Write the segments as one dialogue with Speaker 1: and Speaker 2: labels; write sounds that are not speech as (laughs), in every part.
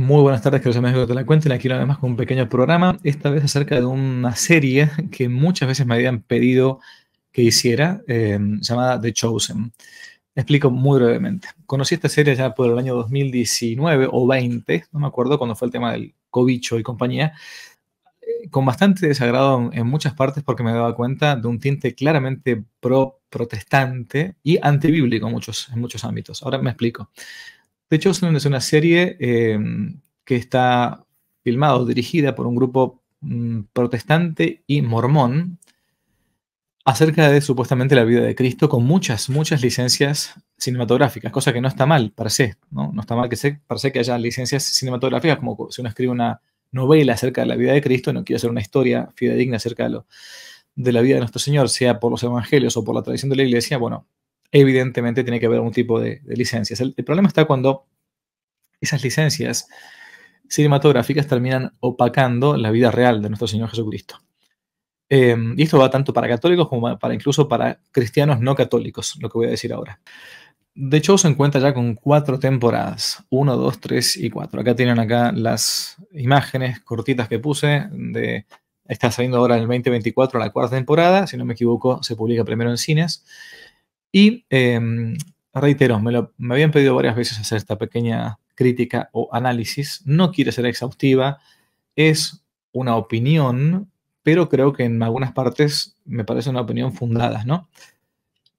Speaker 1: Muy buenas tardes, queridos amigos de la cuenta. Y aquí una vez más con un pequeño programa, esta vez acerca de una serie que muchas veces me habían pedido que hiciera, em, llamada The Chosen. explico muy brevemente. Conocí esta serie ya por el año 2019 o 20, no me acuerdo, cuando fue el tema del cobicho y compañía, eh, con bastante desagrado en muchas partes porque me daba cuenta de un tinte claramente pro protestante y antibíblico en muchos, en muchos ámbitos. Ahora me explico. De hecho, es una serie em, que está filmada o dirigida por un grupo mm, protestante y mormón acerca de supuestamente la vida de Cristo con muchas, muchas licencias cinematográficas, cosa que no está mal, parece, ¿no? No está mal que se, parece que haya licencias cinematográficas, como si uno escribe una novela acerca de la vida de Cristo, no quiere hacer una historia fidedigna acerca lo, de la vida de nuestro Señor, sea por los evangelios o por la tradición de la iglesia, bueno, evidentemente tiene que haber algún tipo de, licencias. El, problema está cuando esas licencias cinematográficas terminan opacando la vida real de nuestro Señor Jesucristo. Em, y esto va tanto para católicos como para incluso para cristianos no católicos, lo que voy a decir ahora. De hecho, se encuentra ya con cuatro temporadas, Uno, dos, tres y cuatro Acá tienen acá las imágenes cortitas que puse de... Está saliendo ahora en el 2024 la cuarta temporada, si no me equivoco, se publica primero en cines. Y em, reitero, me, habían pedido varias veces hacer esta pequeña crítica o análisis. No quiere ser exhaustiva, es una opinión, pero creo que en algunas partes me parece una opinión fundada, ¿no?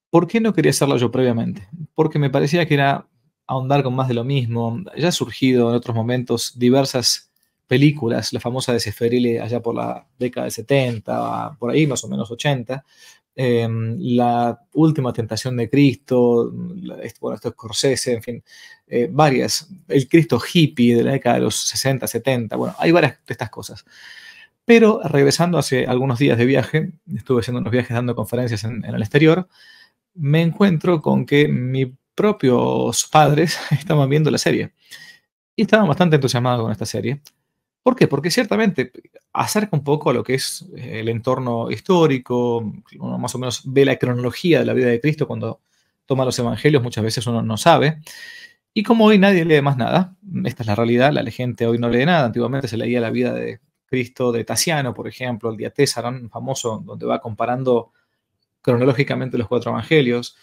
Speaker 1: ¿Por qué no quería hacerlo yo previamente? Porque me parecía que era ahondar con más de lo mismo. Ya ha surgido en otros momentos diversas películas, la famosa de Seferile allá por la década de 70, por ahí más o menos 80, em, la última tentación de Cristo, bueno, esto es Corsese, en fin, eh, varias, el Cristo hippie de la década de los 60, 70, bueno, hay varias de estas cosas. Pero regresando hace algunos días de viaje, estuve haciendo unos viajes dando conferencias en, en el exterior, me encuentro con que mis propios padres (laughs) estaban viendo la serie. Y estaban bastante entusiasmados con esta serie. ¿Por qué? Porque ciertamente acerca un poco a lo que es eh, el entorno histórico, uno más o menos ve la cronología de la vida de Cristo cuando toma los evangelios, muchas veces uno no sabe. Y como hoy nadie lee más nada, esta es la realidad, la gente hoy no lee nada, antiguamente se leía la vida de Cristo de Tasiano, por ejemplo, el día Diatessaron famoso, donde va comparando cronológicamente los cuatro evangelios,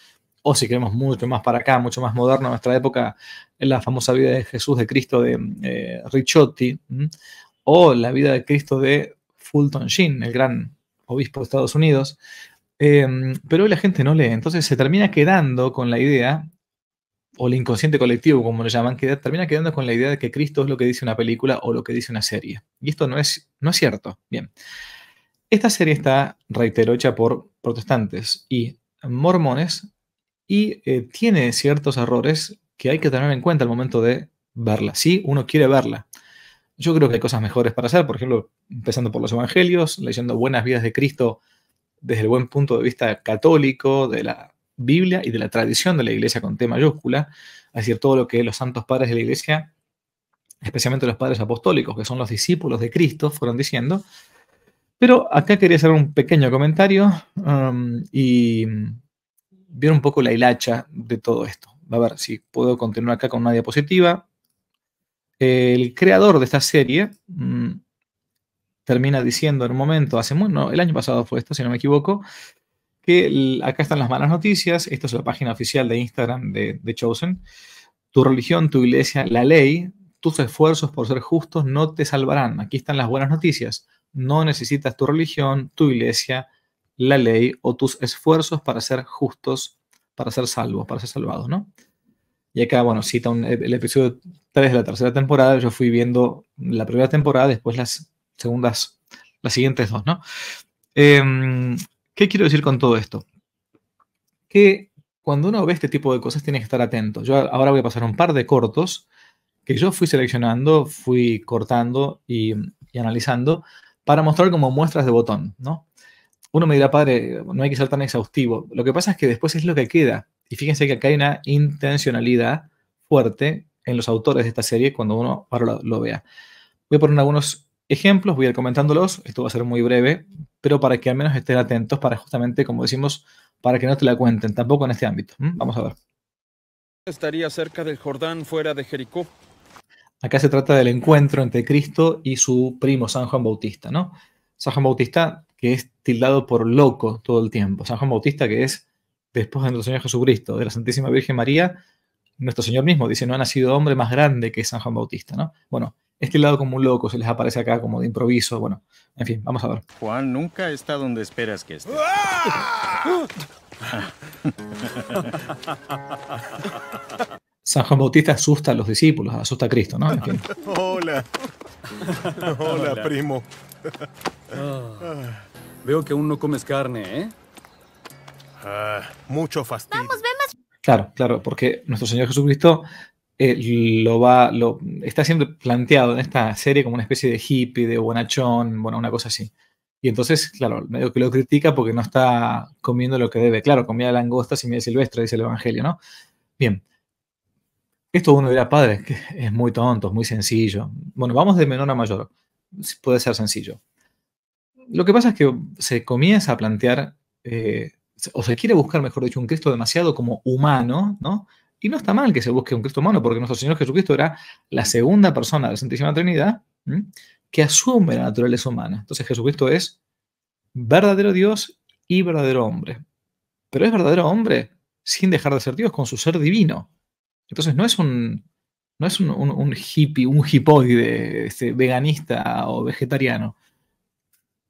Speaker 1: o si queremos mucho más para acá, mucho más moderno, a nuestra época, la famosa vida de Jesús de Cristo de eh, Ricciotti, o la vida de Cristo de Fulton Sheen, el gran obispo de Estados Unidos, em, pero hoy la gente no lee, entonces se termina quedando con la idea, o el inconsciente colectivo, como lo llaman, que termina quedando con la idea de que Cristo es lo que dice una película o lo que dice una serie. Y esto no es, no es cierto. Bien. Esta serie está, reitero, hecha por protestantes y mormones y eh, tiene ciertos errores que hay que tener en cuenta al momento de verla, si uno quiere verla. Yo creo que hay cosas mejores para hacer, por ejemplo, empezando por los evangelios, leyendo buenas vidas de Cristo desde el buen punto de vista católico, de la Biblia y de la tradición de la iglesia con T mayúscula, es decir, todo lo que los santos padres de la iglesia, especialmente los padres apostólicos, que son los discípulos de Cristo, fueron diciendo. Pero acá quería hacer un pequeño comentario um, y ver un poco la hilacha de todo esto. A ver si puedo continuar acá con una diapositiva. El creador de esta serie mm, termina diciendo en un momento, hace muy, el año pasado fue esto, si no me equivoco, que acá están las malas noticias. Esta es la página oficial de Instagram de, de Chosen. Tu religión, tu iglesia, la ley, tus esfuerzos por ser justos no te salvarán. Aquí están las buenas noticias. No necesitas tu religión, tu iglesia, la ley o tus esfuerzos para ser justos, para ser salvos, para ser salvados, ¿no? Y acá, bueno, cita el episodio 3 de la tercera temporada, yo fui viendo la primera temporada, después las segundas, las siguientes dos, ¿no? Em, ¿Qué quiero decir con todo esto? Que cuando uno ve este tipo de cosas tiene que estar atento. Yo ahora voy a pasar un par de cortos que yo fui seleccionando, fui cortando y analizando para mostrar como muestras de botón, ¿no? Uno me dirá, padre, no hay que ser tan exhaustivo. Lo que pasa es que después es lo que queda. Y fíjense que acá hay una intencionalidad fuerte en los autores de esta serie cuando uno lo, vea. Voy a poner algunos ejemplos, voy a ir comentándolos. Esto va a ser muy breve, pero para que al menos estén atentos, para justamente, como decimos, para que no te la cuenten, tampoco en este ámbito. Vamos a ver.
Speaker 2: Estaría cerca del Jordán, fuera de Jericó.
Speaker 1: Acá se trata del encuentro entre Cristo y su primo San Juan Bautista, ¿no? San Juan Bautista que es tildado por loco todo el tiempo. San Juan Bautista, que es después de nuestro Señor Jesucristo, de la Santísima Virgen María, nuestro Señor mismo dice, no ha nacido hombre más grande que San Juan Bautista, ¿no? Bueno, es tildado como un loco se les aparece acá como de improviso, bueno, en fin, vamos a ver.
Speaker 2: Juan nunca está donde esperas que esté. (laughs)
Speaker 1: San Juan Bautista asusta a los discípulos, asusta a Cristo, ¿no?
Speaker 2: (laughs) Hola. Hola, primo. Ah. Veo que aún no comes carne, ¿eh? Ah, mucho fastidio.
Speaker 1: Claro, claro, porque nuestro Señor Jesucristo eh, lo va, lo, está siendo planteado en esta serie como una especie de hippie, de buenachón, bueno, una cosa así. Y entonces, claro, medio que lo critica porque no está comiendo lo que debe. Claro, comía langostas y miel silvestre, dice el Evangelio, ¿no? Bien. Esto uno dirá, padre, que es muy tonto, es muy sencillo. Bueno, vamos de menor a mayor. Puede ser sencillo lo que pasa es que se comienza a plantear, eh, o se quiere buscar, mejor dicho, un Cristo demasiado como humano, ¿no? Y no está mal que se busque un Cristo humano, porque nuestro Señor Jesucristo era la segunda persona de la Santísima Trinidad que asume la naturaleza humana. Entonces Jesucristo es verdadero Dios y verdadero hombre. Pero es verdadero hombre sin dejar de ser Dios, con su ser divino. Entonces no es un, no es un, hippie, un hipoide este, veganista o vegetariano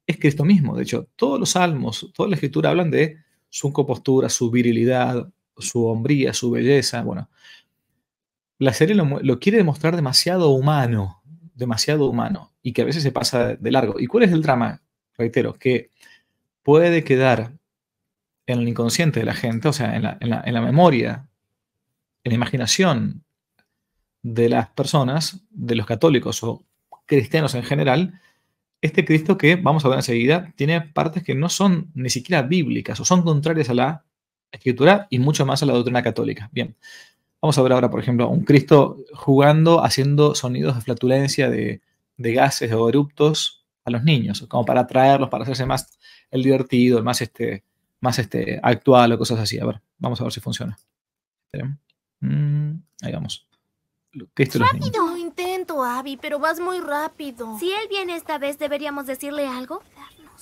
Speaker 1: es Cristo mismo. De hecho, todos los salmos, toda la escritura hablan de su compostura, su virilidad, su hombría, su belleza. Bueno, la serie lo, quiere demostrar demasiado humano, demasiado humano, y que a veces se pasa de largo. ¿Y cuál es el drama? Reitero, que puede quedar en el inconsciente de la gente, o sea, en la, en la memoria, en la imaginación de las personas, de los católicos o cristianos en general, este Cristo que vamos a ver enseguida tiene partes que no son ni siquiera bíblicas o son contrarias a la escritura y mucho más a la doctrina católica. Bien, vamos a ver ahora, por ejemplo, un Cristo jugando, haciendo sonidos de flatulencia, de, gases o eruptos a los niños, como para atraerlos, para hacerse más el divertido, el más, este, más este, actual o cosas así. A ver, vamos a ver si funciona. Esperemos mm, ahí vamos.
Speaker 2: Atento, Abby, pero vas muy rápido. Si él viene esta vez, ¿deberíamos decirle algo?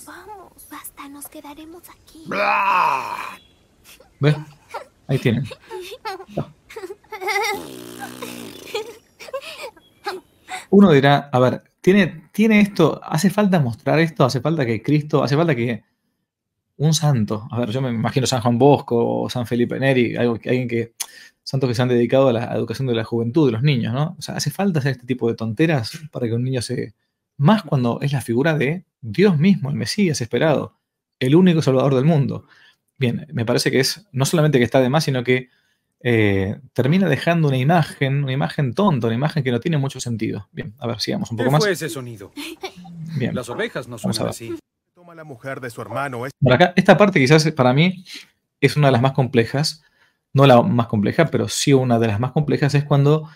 Speaker 2: Vamos.
Speaker 3: Basta, nos quedaremos aquí. Ve, ahí tienen. (laughs)
Speaker 1: Uno dirá, a ver, ¿tiene, ¿tiene esto, hace falta mostrar esto? ¿Hace falta que Cristo, hace falta que un santo. A ver, yo me imagino San Juan Bosco o San Felipe Neri, algo, alguien que, santos que se han dedicado a la educación de la juventud, de los niños, ¿no? O sea, hace falta hacer este tipo de tonteras para que un niño se... Más cuando es la figura de Dios mismo, el Mesías esperado, el único salvador del mundo. Bien, me parece que es no solamente que está de más, sino que eh, termina dejando una imagen, una imagen tonta, una imagen que no tiene mucho sentido. Bien, a ver, sigamos un poco ¿Qué más. ese
Speaker 2: sonido? Bien. Las ovejas no son así la mujer de su hermano.
Speaker 1: esta parte quizás para mí es una de las más complejas. No la más compleja, pero sí una de las más complejas es cuando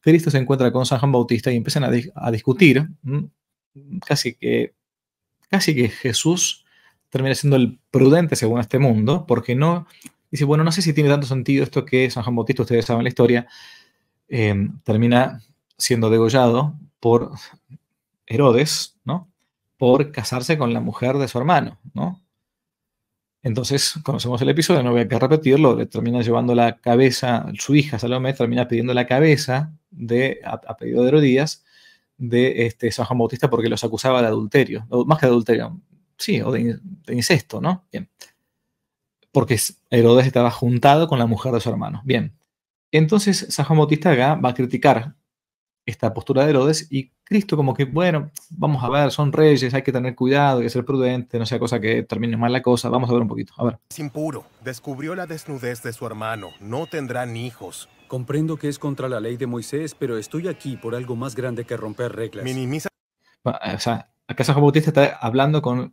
Speaker 1: Cristo se encuentra con San Juan Bautista y empiezan a, discutir. Casi que, casi que Jesús termina siendo el prudente según este mundo, porque no dice, bueno, no sé si tiene tanto sentido esto que San Juan Bautista, ustedes saben la historia, eh, termina siendo degollado por Herodes, ¿no? por casarse con la mujer de su hermano, ¿no? Entonces, conocemos el episodio, no voy a repetirlo, le termina llevando la cabeza, su hija Salomé termina pidiendo la cabeza de, a, pedido de Herodías, de este, San Juan Bautista porque los acusaba de adulterio, más que de adulterio, sí, o de, incesto, ¿no? Bien. Porque Herodes estaba juntado con la mujer de su hermano. Bien. Entonces, San Juan Bautista va a criticar esta postura de Herodes y Cristo como que, bueno, vamos a ver, son reyes, hay que tener cuidado hay que ser prudente, no sea cosa que termine mal la cosa, vamos a ver un poquito, a ver.
Speaker 2: Es impuro, descubrió la desnudez de su hermano, no tendrán hijos. Comprendo que es contra la ley de Moisés, pero estoy aquí por algo más grande que romper reglas. Minimiza...
Speaker 1: Eh, o sea, acaso Juan Bautista está hablando con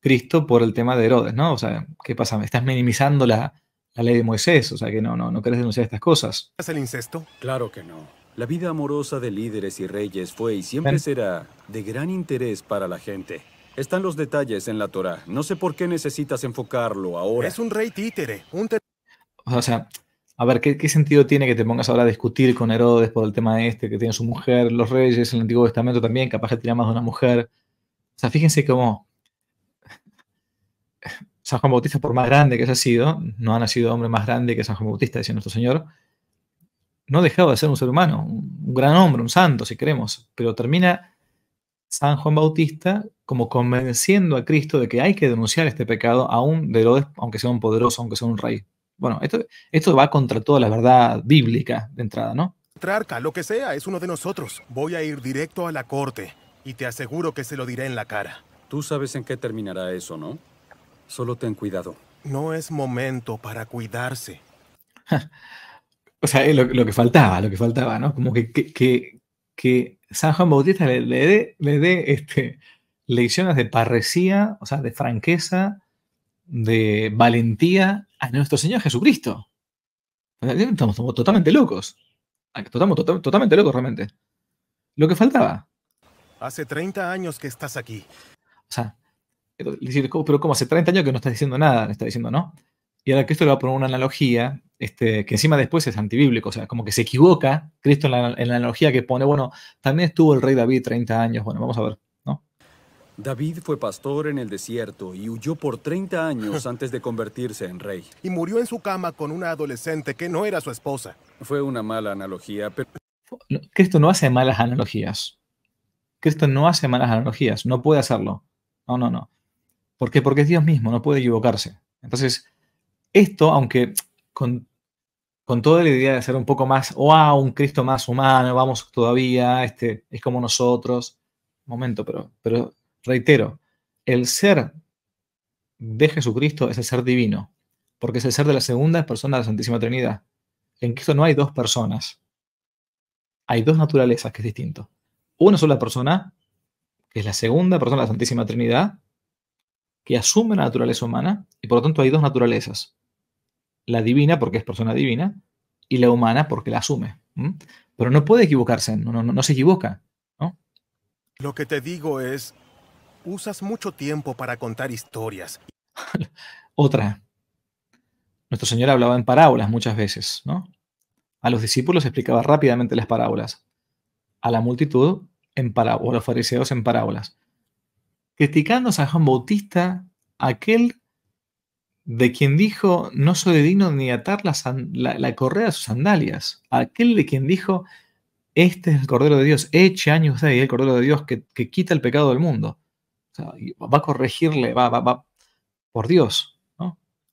Speaker 1: Cristo por el tema de Herodes, ¿no? O sea, ¿qué pasa? Me estás minimizando la, la ley de Moisés, o sea, que no, no, no querés denunciar estas cosas.
Speaker 2: ¿Es el incesto? Claro que no. La vida amorosa de líderes y reyes fue y siempre será de gran interés para la gente. Están los detalles en la Torah. No sé por qué necesitas enfocarlo ahora. Es un rey títere. Un
Speaker 1: o sea, a ver, ¿qué, sentido tiene que te pongas ahora a discutir con Herodes por el tema este, que tiene su mujer, los reyes, el Antiguo Testamento también, capaz que tiene más de una mujer? O sea, fíjense cómo San Juan Bautista, por más grande que haya sido, no ha nacido hombre más grande que San Juan Bautista, dice nuestro Señor, no dejaba de ser un ser humano, un gran hombre, un santo, si queremos, pero termina San Juan Bautista como convenciendo a Cristo de que hay que denunciar este pecado, a de Herodes, aunque sea un poderoso, aunque sea un rey. Bueno, esto, esto va contra toda la verdad bíblica de entrada, ¿no?
Speaker 2: Trarca, lo que sea, es uno de nosotros. Voy a ir directo a la corte y te aseguro que se lo diré en la cara. Tú sabes en qué terminará eso, ¿no? Solo ten cuidado. No es momento para cuidarse. (laughs)
Speaker 1: O sea, lo, lo, que faltaba, lo que faltaba, ¿no? Como que, que, San Juan Bautista le, dé este, lecciones de parresía, o sea, de franqueza, de valentía a nuestro Señor Jesucristo. Estamos, totalmente locos. Estamos tota-, totalmente locos realmente. Lo que faltaba.
Speaker 2: Hace 30 años que estás aquí.
Speaker 1: O sea, pero como, hace 30 años que no estás diciendo nada? Le está diciendo, ¿no? y ahora Cristo le va a poner una analogía, este, que encima después es antibíblico, o sea, como que se equivoca Cristo en la, analogía que pone, bueno, también estuvo el rey David 30 años, bueno, vamos a ver, ¿no?
Speaker 2: David fue pastor en el desierto y huyó por 30 años antes de convertirse en rey. Y murió en su cama con una adolescente que no era su esposa. Fue una mala analogía, pero...
Speaker 1: Cristo no hace malas analogías. Cristo no hace malas analogías, no puede hacerlo. No, no, no. ¿Por qué? Porque es Dios mismo, no puede equivocarse. Entonces, esto, aunque con, toda la idea de ser un poco más, wow, un Cristo más humano, vamos todavía, este, es como nosotros. Momento, pero, pero reitero, el ser de Jesucristo es el ser divino, porque es el ser de la segunda persona de la Santísima Trinidad. En Cristo no hay dos personas, hay dos naturalezas que es distinto. Una sola persona, que es la segunda persona de la Santísima Trinidad, que asume la naturaleza humana, y por lo tanto hay dos naturalezas la divina porque es persona divina y la humana porque la asume. Pero no puede equivocarse, no, no, se equivoca.
Speaker 2: Lo que te digo es, usas mucho tiempo para contar historias. (laughs)
Speaker 1: Otra. Nuestro Señor hablaba en parábolas muchas veces, ¿no? A los discípulos explicaba rápidamente las parábolas. A la multitud en parábolas, a los fariseos en parábolas. Criticando a San Juan Bautista, aquel de quien dijo, no soy digno ni atar la, correa de sus sandalias. Aquel de quien dijo, este es el Cordero de Dios, eche años de ahí, el Cordero de Dios que, quita el pecado del mundo. va a corregirle, va, va, va, por Dios.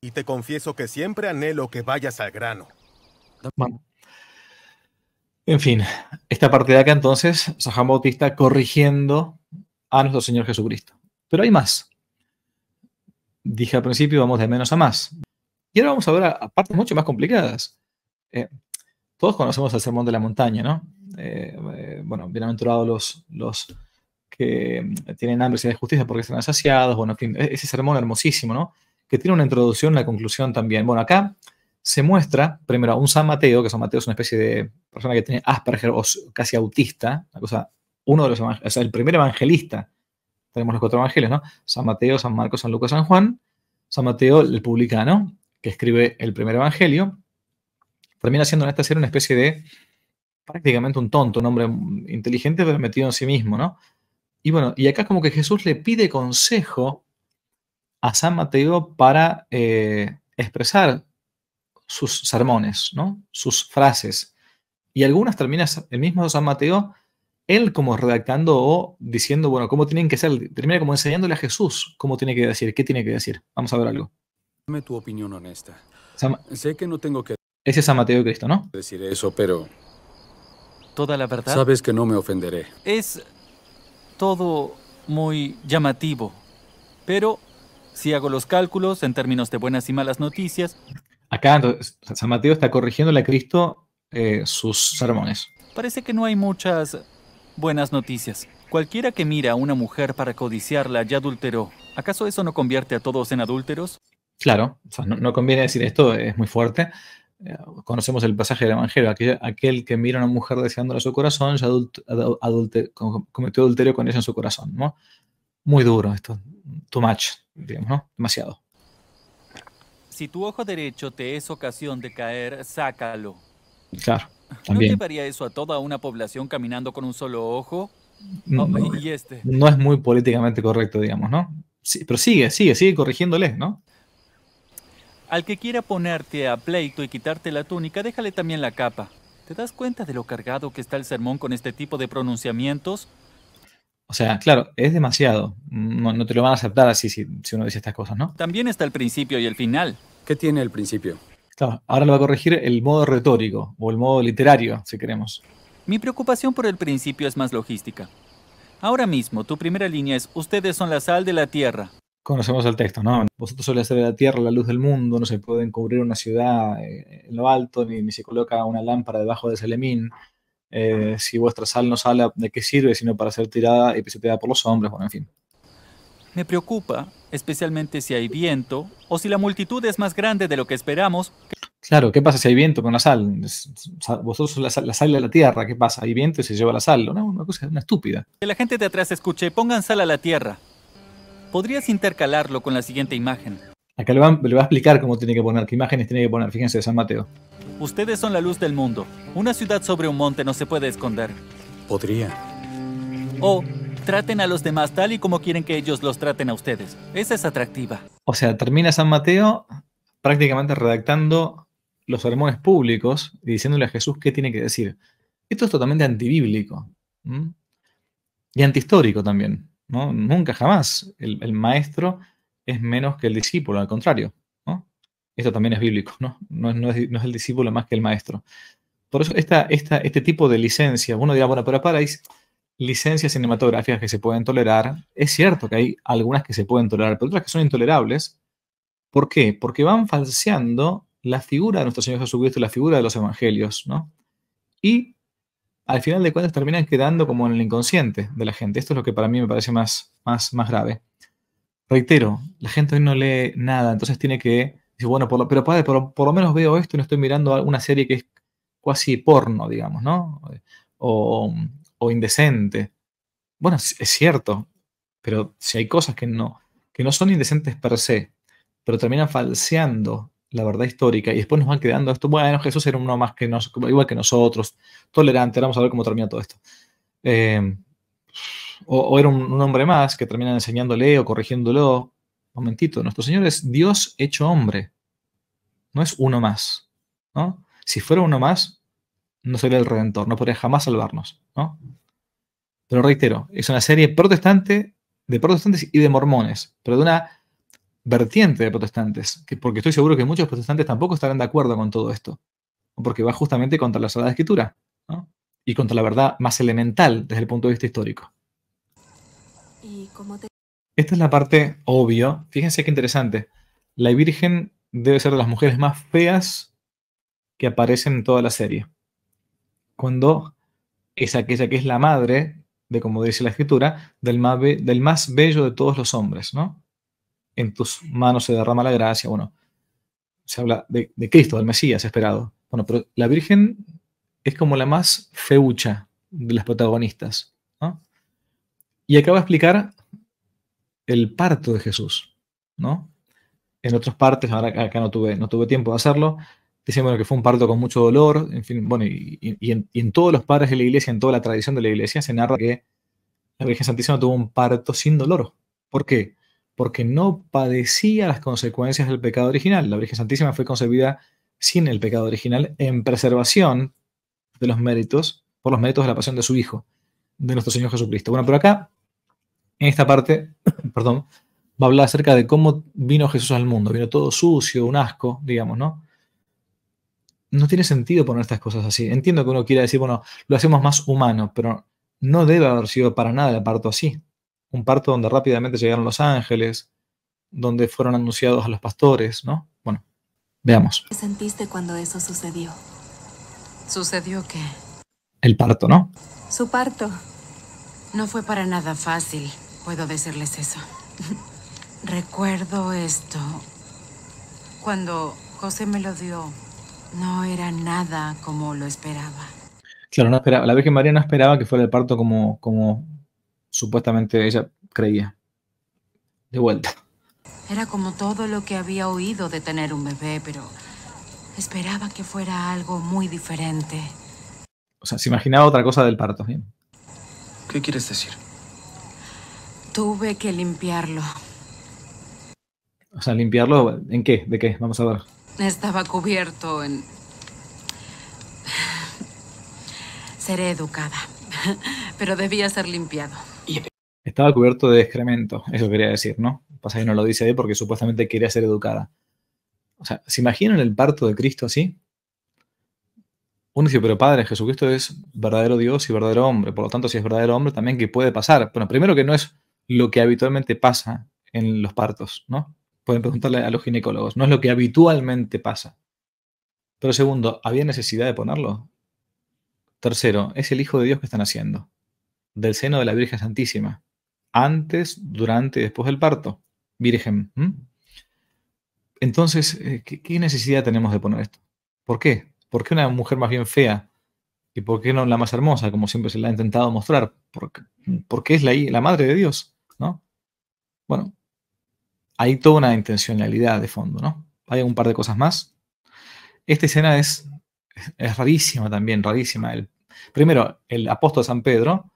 Speaker 2: Y te confieso que siempre anhelo que vayas al grano.
Speaker 1: En fin, esta parte de acá entonces, San Juan Bautista corrigiendo a nuestro Señor Jesucristo. Pero hay más dije al principio, vamos de menos a más. Y ahora vamos a ver a, partes mucho más complicadas. Eh, todos conocemos el sermón de la montaña, ¿no? Eh, eh, bueno, bienaventurados los, los que tienen hambre y de justicia porque están saciados. Bueno, e-, ese sermón hermosísimo, ¿no? Que tiene una introducción, una conclusión también. Bueno, acá se muestra primero a un San Mateo, que San Mateo es una especie de persona que tiene Asperger o casi autista, cosa, uno de los, o sea, el primer evangelista tenemos los cuatro evangelios, ¿no? San Mateo, San Marcos, San Lucas, San Juan. San Mateo, el publicano, que escribe el primer evangelio, termina siendo en esta serie una especie de prácticamente un tonto, un hombre inteligente pero metido en sí mismo, ¿no? Y bueno, y acá como que Jesús le pide consejo a San Mateo para eh, expresar sus sermones, ¿no? Sus frases. Y algunas termina el mismo San Mateo él como redactando o diciendo, bueno, cómo tienen que ser, termina como enseñándole a Jesús cómo tiene que decir, qué tiene que decir. Vamos a ver algo.
Speaker 2: Dame tu opinión honesta. sé que no tengo que...
Speaker 1: Ese es San Mateo de Cristo, ¿no? Decir eso, pero...
Speaker 4: Toda la verdad. Sabes
Speaker 1: que no me ofenderé.
Speaker 4: Es todo muy llamativo, pero si hago los cálculos en términos de buenas y malas noticias... Acá
Speaker 1: San Mateo está corrigiéndole a Cristo eh, sus sermones.
Speaker 4: Parece que no hay muchas Buenas noticias. Cualquiera que mira a una mujer para codiciarla ya adulteró. ¿Acaso eso no convierte a todos en adúlteros?
Speaker 1: Claro, no, conviene decir esto, es muy fuerte. Eh, conocemos el pasaje del Evangelio, aquel, que mira a una mujer deseándola su corazón, ya cometió adulterio con ella en su corazón, ¿no? Muy duro esto, too much, digamos, ¿no? Demasiado.
Speaker 4: Si tu ojo derecho te es ocasión de caer, sácalo.
Speaker 1: Claro. ¿No llevaría
Speaker 4: eso a toda una población caminando con un solo ojo? No, ah, este.
Speaker 1: no es muy políticamente correcto, digamos, ¿no? Sí, pero sigue, sigue, sigue corrigiéndoles, ¿no?
Speaker 4: Al que quiera ponerte a pleito y quitarte la túnica, déjale también la capa. ¿Te das cuenta de lo cargado que está el sermón con este tipo de pronunciamientos?
Speaker 1: O sea, claro, es demasiado. No, te lo van a aceptar así si, si uno dice estas cosas, ¿no?
Speaker 4: También está el principio y el final. ¿Qué tiene el principio?
Speaker 1: ahora lo va a corregir el modo retórico o el modo literario, si queremos.
Speaker 4: Mi preocupación por el principio es más logística. Ahora mismo, tu primera línea es, ustedes son la sal de la tierra.
Speaker 1: Conocemos el texto, ¿no? Vosotros sois la sal de la tierra, la luz del mundo, no se puede encubrir una ciudad eh, en lo alto, ni, se coloca una lámpara debajo de Selemín. Eh, si vuestra sal no sale, ¿de qué sirve? Sino para ser tirada y pisoteada por los hombres, bueno, en fin.
Speaker 4: Me preocupa, especialmente si hay viento o si la multitud es más grande de lo que esperamos.
Speaker 1: Claro, ¿qué pasa si hay viento con la sal? Vosotros la sal, la de la tierra, ¿qué pasa? Hay viento y se lleva la sal. No, una cosa, una estúpida.
Speaker 4: Que la gente de atrás escuche, pongan sal a la tierra. Podrías intercalarlo con la siguiente imagen.
Speaker 1: Acá le va, va a explicar cómo tiene que poner, qué imágenes tiene que poner. Fíjense de San Mateo.
Speaker 4: Ustedes son la luz del mundo. Una ciudad sobre un monte no se puede esconder. Podría. O Traten a los demás tal y como quieren que ellos los traten a ustedes. Esa es atractiva.
Speaker 1: O sea, termina San Mateo prácticamente redactando los sermones públicos y diciéndole a Jesús qué tiene que decir. Esto es totalmente antibíblico y antihistórico también. ¿no? Nunca jamás el, maestro es menos que el discípulo, al contrario. Esto también es bíblico, ¿no? No, es, el discípulo más que el maestro. Por eso este tipo de licencia, uno dirá, bueno, pero para, licencias cinematográficas que se pueden tolerar, es cierto que hay algunas que se pueden tolerar, pero otras que son intolerables. ¿Por qué? Porque van falseando la figura de nuestro Señor Jesucristo, la figura de los evangelios, ¿no? Y al final de cuentas terminan quedando como en el inconsciente de la gente. Esto es lo que para mí me parece más, más, más grave. Reitero, la gente hoy no lee nada, entonces tiene que decir, bueno, pero padre, por, lo menos veo esto y no estoy mirando alguna serie que es cuasi porno, digamos, ¿no? O, o indecente. Bueno, es cierto, pero si hay cosas que no, que no son indecentes per se, pero terminan falseando la verdad histórica y después nos van quedando esto, bueno, Jesús era uno más que nos, igual que nosotros, tolerante, vamos a ver cómo termina todo esto. Eh, o, era un, hombre más que terminan enseñándole o corrigiéndolo. Momentito, nuestro Señor es Dios hecho hombre, no es uno más. ¿no? Si fuera uno más, no sería el Redentor, no podría jamás salvarnos, Pero reitero, es una serie protestante de protestantes y de mormones, pero de una vertiente de protestantes, que, porque estoy seguro que muchos protestantes tampoco estarán de acuerdo con todo esto, porque va justamente contra la Sagrada Escritura y contra la verdad más elemental desde el punto de vista histórico. Esta es la parte obvio, fíjense qué interesante, la Virgen debe ser de las mujeres más feas que aparecen en toda la serie cuando es aquella que es la madre, de como dice la escritura, del más, del más bello de todos los hombres, ¿no? En tus manos se derrama la gracia, bueno, se habla de, Cristo, del Mesías esperado. Bueno, pero la Virgen es como la más feucha de las protagonistas, ¿no? Y acaba de explicar el parto de Jesús, ¿no? En otras partes, ahora acá no tuve, no tuve tiempo de hacerlo, Dicen, que fue un parto con mucho dolor, en fin, bueno, y, en, todos los padres de la iglesia, en toda la tradición de la iglesia, se narra que la Virgen Santísima tuvo un parto sin dolor. ¿Por qué? Porque no padecía las consecuencias del pecado original. La Virgen Santísima fue concebida sin el pecado original, en preservación de los méritos, por los méritos de la pasión de su Hijo, de nuestro Señor Jesucristo. Bueno, pero acá, en esta parte, (coughs) perdón, va a hablar acerca de cómo vino Jesús al mundo. Vino todo sucio, un asco, digamos, ¿no? no tiene sentido poner estas cosas así. Entiendo que uno quiera decir, bueno, lo hacemos más humano, pero no debe haber sido para nada el parto así. Un parto donde rápidamente llegaron los ángeles, donde fueron anunciados a los pastores, ¿no? Bueno, veamos.
Speaker 4: ¿Qué sentiste cuando eso sucedió? ¿Sucedió qué?
Speaker 1: El parto, ¿no?
Speaker 4: Su parto. No fue para nada fácil, puedo decirles eso. (laughs) Recuerdo esto. Cuando José me lo dio, no era nada como lo esperaba.
Speaker 1: Claro, no esperaba. La Virgen María no esperaba que fuera el parto como, como supuestamente ella creía. De vuelta.
Speaker 4: Era como todo lo que había oído de tener un bebé, pero esperaba que fuera algo muy diferente.
Speaker 1: O sea, se imaginaba otra cosa del parto. ¿Qué quieres decir?
Speaker 4: Tuve que limpiarlo.
Speaker 1: O sea, limpiarlo, ¿en qué? ¿De qué? Vamos a ver.
Speaker 4: Estaba cubierto en... Seré educada, pero debía ser limpiado.
Speaker 1: Estaba cubierto de excremento, eso quería decir, ¿no? Pasa que no lo dice ahí porque supuestamente quería ser educada. O sea, ¿se imaginan el parto de Cristo así? Uno dice, pero Padre, Jesucristo es verdadero Dios y verdadero hombre. Por lo tanto, si es verdadero hombre, también que puede pasar. Bueno, primero que no es lo que habitualmente pasa en los partos, ¿no? pueden preguntarle a los ginecólogos. No es lo que habitualmente pasa. Pero segundo, ¿había necesidad de ponerlo? Tercero, es el Hijo de Dios que están haciendo, del seno de la Virgen Santísima, antes, durante y después del parto. Virgen. Entonces, eh, ¿qué, necesidad tenemos de poner esto? ¿Por qué? ¿Por qué una mujer más bien fea ¿Y por qué no la más hermosa, como siempre se la ha intentado mostrar? Porque, qué es la, la madre de Dios, ¿no? Bueno, hay toda una intencionalidad de fondo, ¿no? Hay un par de cosas más. Esta escena es, rarísima también, rarísima. El, primero, el apóstol San Pedro,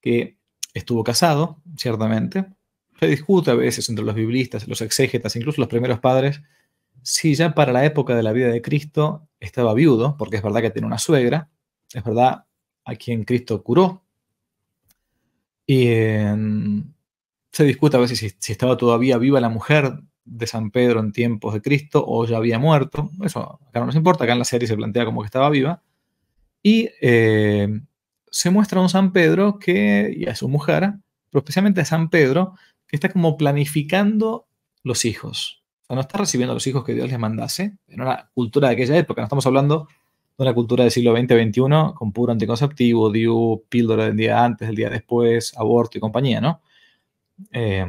Speaker 1: que estuvo casado, ciertamente. Se discute a veces entre los biblistas, los exégetas, incluso los primeros padres, si ya para la época de la vida de Cristo estaba viudo, porque es verdad que tiene una suegra, es verdad a quien Cristo curó. Y, em, se discuta a veces si, estaba todavía viva la mujer de San Pedro en tiempos de Cristo o ya había muerto. Eso acá no nos importa, acá en la serie se plantea como que estaba viva. Y eh, se muestra a un San Pedro que, y a su mujer, pero especialmente a San Pedro, que está como planificando los hijos. O sea, no está recibiendo los hijos que Dios les mandase. En una cultura de aquella época, no estamos hablando de una cultura del siglo XX-XXI con puro anticonceptivo, DIU, píldora del día antes, del día después, aborto y compañía, ¿no? Eh,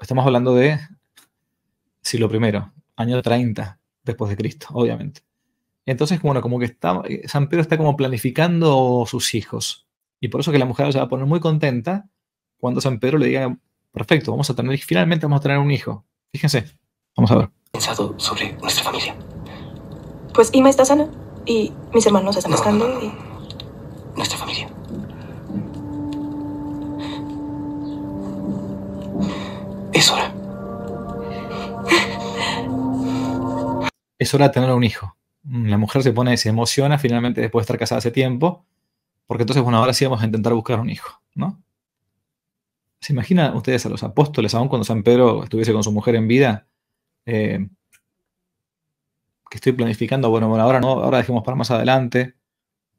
Speaker 1: estamos hablando de siglo primero, año 30 después de Cristo, obviamente. Entonces, bueno, como que está, eh, San Pedro está como planificando sus hijos. Y por eso que la mujer se va a poner muy contenta cuando San Pedro le diga, perfecto, vamos a tener, finalmente vamos a tener un hijo. Fíjense, vamos a ver. Pensado sobre nuestra familia. Pues Ima está sana y mis hermanos están buscando. y... es hora de tener un hijo. La mujer se pone, se emociona finalmente después de estar casada hace tiempo, porque entonces, bueno, ahora sí vamos a intentar buscar un hijo, ¿no? ¿Se imaginan ustedes a los apóstoles, aún cuando San Pedro estuviese con su mujer en vida? Eh, que estoy planificando, bueno, bueno, ahora no, ahora dejemos para más adelante.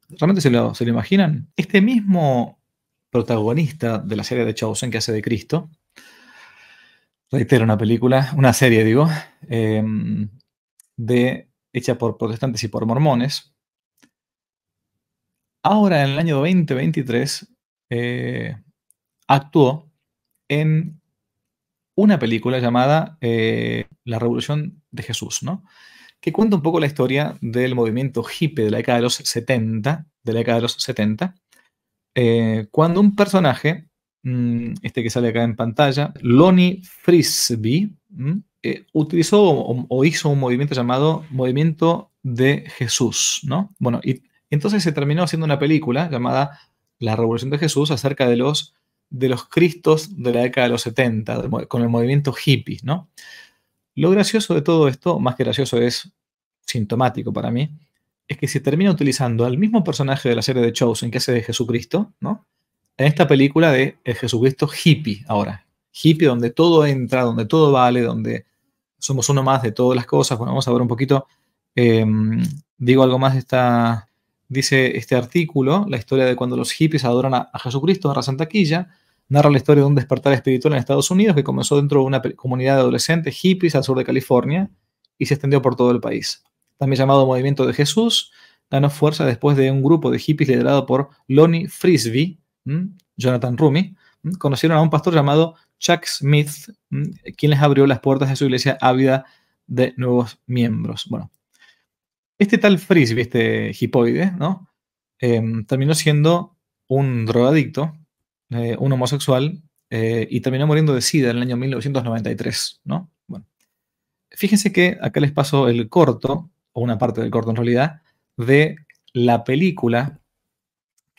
Speaker 1: ¿Realmente se lo, se lo imaginan? Este mismo protagonista de la serie de Chausen que hace de Cristo, reitero, una película, una serie, digo, eh, de, hecha por protestantes y por mormones. Ahora, en el año 2023, eh, actuó en una película llamada eh, La Revolución de Jesús, ¿no? que cuenta un poco la historia del movimiento hippie de la década de los 70, de la década de los eh, cuando un personaje Mm, este que sale acá en pantalla, Lonnie Frisbee, mm, eh, utilizó o, hizo un movimiento llamado Movimiento de Jesús, ¿no? Bueno, y entonces se terminó haciendo una película llamada La Revolución de Jesús acerca de los, de los cristos de la década de los 70, con el movimiento hippie, ¿no? Lo gracioso de todo esto, más que gracioso es sintomático para mí, es que se termina utilizando al mismo personaje de la serie de Chosen que hace de Jesucristo, ¿no? en esta película de el eh, Jesucristo hippie ahora. Hippie donde todo entra, donde todo vale, donde somos uno más de todas las cosas. Bueno, vamos a ver un poquito, em, digo algo más de esta, dice este artículo, la historia de cuando los hippies adoran a, Jesucristo, narra Santa Quilla, narra la historia de un despertar espiritual en Estados Unidos que comenzó dentro de una comunidad de adolescentes hippies al sur de California y se extendió por todo el país. También llamado Movimiento de Jesús, ganó fuerza después de un grupo de hippies liderado por Lonnie Frisbee, Jonathan Rumi, conocieron a un pastor llamado Chuck Smith, quien les abrió las puertas de su iglesia ávida de nuevos miembros. Bueno, este tal frisbee, este hipoide, ¿no? Em, terminó siendo un drogadicto, eh, un homosexual, eh, y terminó muriendo de SIDA en el año 1993,
Speaker 3: ¿no? Bueno,
Speaker 1: fíjense que acá les paso el corto, o una parte del corto en realidad, de la película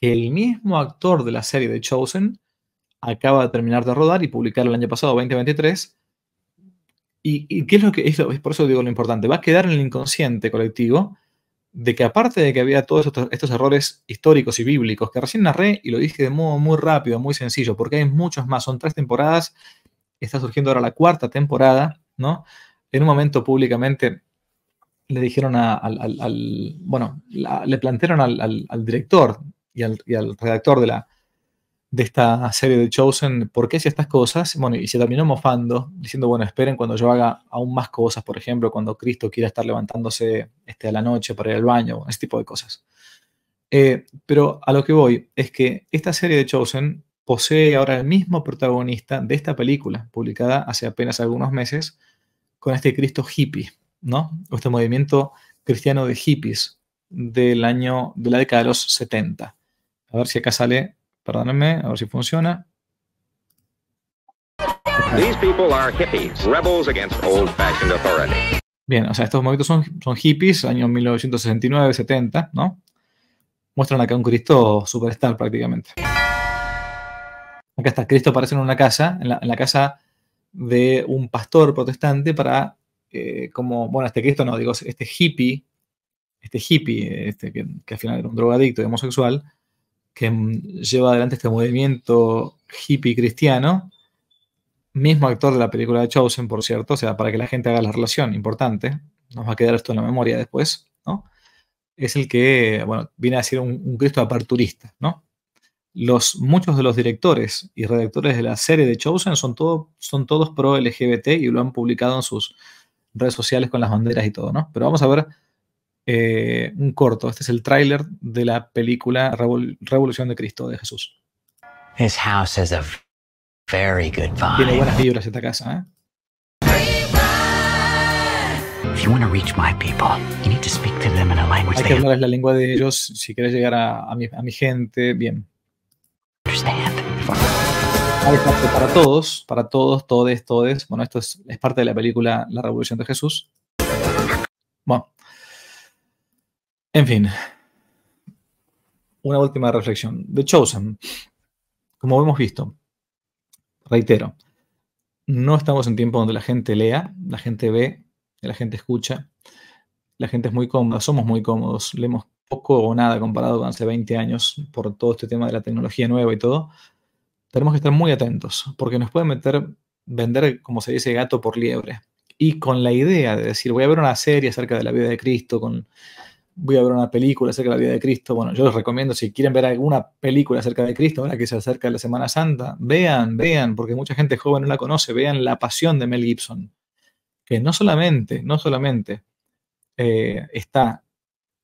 Speaker 1: que el mismo actor de la serie de Chosen acaba de terminar de rodar y publicar el año pasado, 2023. ¿Y, qué es lo que es, Por eso digo lo importante. Va a quedar en el inconsciente colectivo de que aparte de que había todos estos, errores históricos y bíblicos, que recién narré y lo dije de modo muy rápido, muy sencillo, porque hay muchos más, son tres temporadas, está surgiendo ahora la cuarta temporada, ¿no? En un momento públicamente le dijeron al, bueno, le plantearon al, director y al, redactor de, la, de esta serie de Chosen, ¿por qué si estas cosas? Bueno, y se terminó mofando, diciendo, bueno, esperen cuando yo haga aún más cosas, por ejemplo, cuando Cristo quiera estar levantándose este, a la noche para ir al baño, ese tipo de cosas. Eh, pero a lo que voy es que esta serie de Chosen posee ahora el mismo protagonista de esta película, publicada hace apenas algunos meses, con este Cristo hippie, ¿no? este movimiento cristiano de hippies del año, de la década de los 70. A ver si acá sale. Perdónenme, a ver si funciona. Bien, o sea, estos momentos son, son hippies, año 1969-70, ¿no? Muestran acá un Cristo superstar prácticamente. Acá está, Cristo aparece en una casa, en la, casa de un pastor protestante para, eh, como, bueno, este Cristo no, digo, este hippie, este hippie, este que, que al final era un drogadicto y homosexual, que mm, lleva adelante este movimiento hippie cristiano, mismo actor de la película de Chosen, por cierto, o sea, para que la gente haga la relación, importante, nos va a quedar esto en la memoria después, ¿no? Es el que, bueno, viene a ser un, Cristo aparturista ¿no? Los, muchos de los directores y redactores de la serie de Chosen son, son todos pro LGBT y lo han publicado en sus redes sociales con las banderas y todo, ¿no? Pero vamos a ver eh, un corto. Este es el tráiler de la película Revolución de Cristo de Jesús.
Speaker 2: His very good Tiene buenas
Speaker 1: vibras esta casa, Hay que hablarles la lengua de ellos si quieres llegar a, mi, gente, bien. Hay parte pues, para todos, para todos, todes, todes. Bueno, esto es, es parte de la película La Revolución de Jesús. Bueno, en fin, una última reflexión. The Chosen, como hemos visto, reitero, no estamos en tiempo donde la gente lea, la gente ve, la gente escucha, la gente es muy cómoda, somos muy cómodos, leemos poco o nada comparado con hace 20 años por todo este tema de la tecnología nueva y todo. Tenemos que estar muy atentos porque nos pueden meter, vender, como se dice, gato por liebre. Y con la idea de decir, voy a ver una serie acerca de la vida de Cristo, con voy a ver una película acerca de la vida de Cristo. Bueno, yo les recomiendo, si quieren ver alguna película acerca de Cristo, ahora que se acerca la Semana Santa, vean, vean, porque mucha gente joven no la conoce, vean La Pasión de Mel Gibson, que no solamente, no solamente eh, está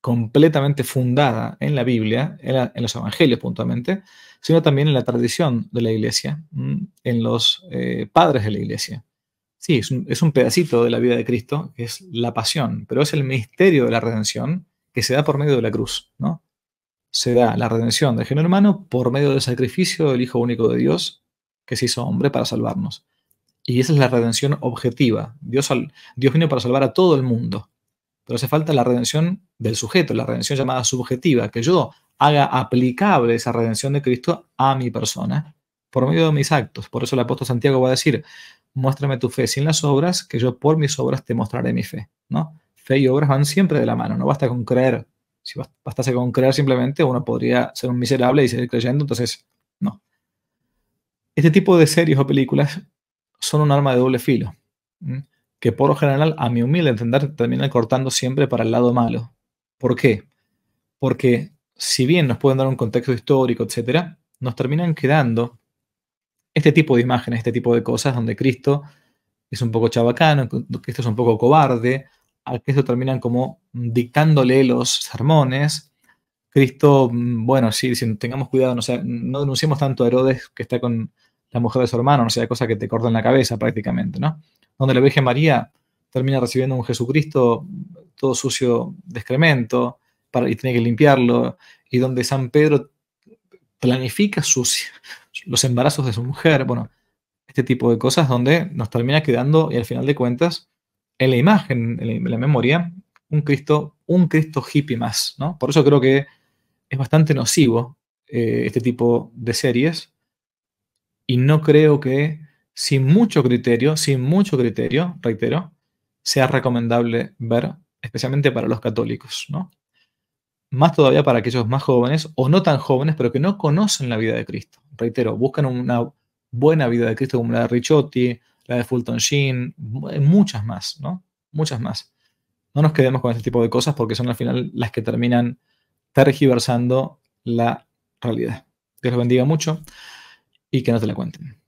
Speaker 1: completamente fundada en la Biblia, en, los evangelios puntualmente, sino también en la tradición de la iglesia, en los eh, padres de la iglesia. Sí, es un, es un pedacito de la vida de Cristo, es la pasión, pero es el misterio de la redención, que se da por medio de la cruz, ¿no? Se da la redención del género humano por medio del sacrificio del Hijo único de Dios, que se hizo hombre para salvarnos. Y esa es la redención objetiva. Dios, Dios vino para salvar a todo el mundo. Pero hace falta la redención del sujeto, la redención llamada subjetiva, que yo haga aplicable esa redención de Cristo a mi persona por medio de mis actos. Por eso el apóstol Santiago va a decir, muéstrame tu fe sin las obras, que yo por mis obras te mostraré mi fe. ¿no? fe y obras van siempre de la mano, no basta con creer. Si bastase con creer simplemente, uno podría ser un miserable y seguir creyendo, entonces no. Este tipo de series o películas son un arma de doble filo, que por lo general, a mi humilde entender, terminan cortando siempre para el lado malo. ¿Por qué? Porque si bien nos pueden dar un contexto histórico, etc., nos terminan quedando este tipo de imágenes, este tipo de cosas donde Cristo es un poco chabacano, Cristo es un poco cobarde, a Cristo terminan como mm, dictándole los sermones. Cristo, mm, bueno, sí, si tengamos cuidado, no, sea, no denunciemos tanto a Herodes que está con la mujer de su hermano, no sea cosa que te en la cabeza prácticamente, ¿no? Donde la Virgen María termina recibiendo un Jesucristo todo sucio de excremento y tiene que limpiarlo, y donde San Pedro planifica los embarazos de su mujer, bueno, este tipo de cosas donde nos termina quedando y al final de cuentas en la imagen, en la, memoria, un Cristo, un Cristo hippie más, ¿no? Por eso creo que es bastante nocivo eh, este tipo de series y no creo que sin mucho criterio, sin mucho criterio, reitero, sea recomendable ver, especialmente para los católicos, ¿no? Más todavía para aquellos más jóvenes o no tan jóvenes, pero que no conocen la vida de Cristo. Reitero, buscan una buena vida de Cristo como la de Ricciotti, la de Fulton Sheen, eh, muchas más, ¿no? Muchas más. No nos quedemos con este tipo de cosas porque son al final las que terminan tergiversando la realidad. Dios los bendiga mucho y que no te la cuenten.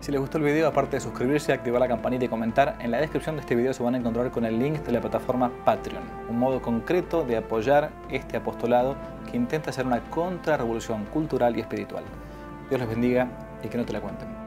Speaker 1: Si les gustó el video, aparte de suscribirse, activar la campanita y comentar, en la descripción de este video se van a encontrar con el link de la plataforma Patreon, un modo concreto de apoyar este apostolado que intenta hacer una contrarrevolución cultural y espiritual. Dios los bendiga y que no te la cuenten.